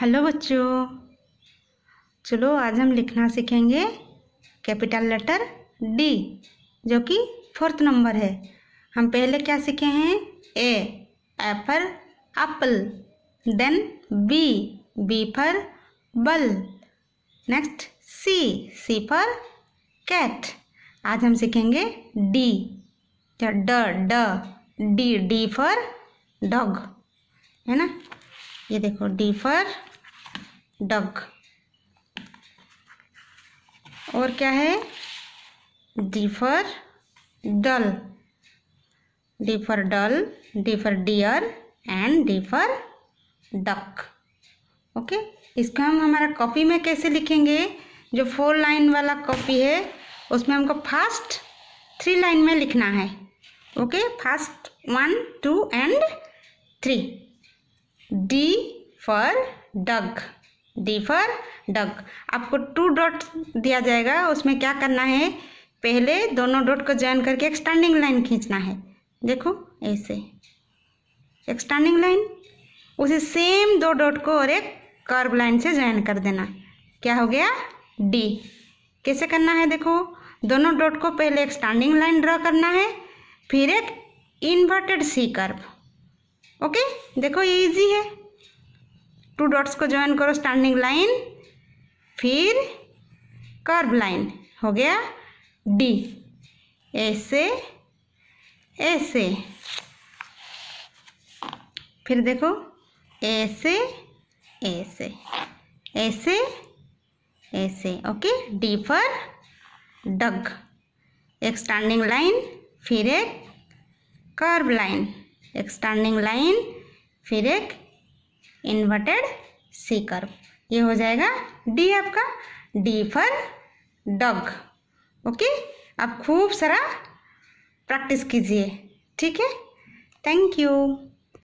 hello बच्चों चलो आज हम लिखना सीखेंगे कैपिटल लेटर डी जो कि फोर्थ नंबर है हम पहले क्या सीखे हैं A A apple then B B for ball next C C for cat आज हम सीखेंगे डी ड ड डी डी फॉर डॉग है ना ये देखो डी फॉर डग और क्या है D for doll D for doll D for deer and D for duck okay इसको हम हमारा कॉपी में कैसे लिखेंगे जो फोर लाइन वाला कॉपी है उसमें हमको फास्ट थ्री लाइन में लिखना है okay first one two and three D for dog D for dog आपको टू डॉट दिया जाएगा उसमें क्या करना है पहले दोनों डॉट को ज्वाइन करके एक्सटर्निंग लाइन खींचना है देखो ऐसे एक्सटर्निंग लाइन उसे सेम दो डॉट को और एक कर्व लाइन से ज्वाइन कर देना क्या हो गया डी कैसे करना है देखो दोनों डॉट को पहले एक स्टैंडिंग लाइन ड्रॉ करना है फिर एक इन्वर्टेड सी कर्व ओके देखो ये ईजी है टू डॉट्स को ज्वाइन करो स्टैंडिंग लाइन फिर कर्व लाइन हो गया डी ऐसे ऐसे फिर देखो ऐसे ऐसे ऐसे ऐसे ओके डी फॉर डग एक स्टैंडिंग लाइन फिर एक कर्व लाइन एक स्टैंडिंग लाइन फिर एक इन्वर्टेड सी कर्व ये हो जाएगा डी आपका डी फॉर डग ओके आप खूब सारा प्रैक्टिस कीजिए ठीक है थैंक यू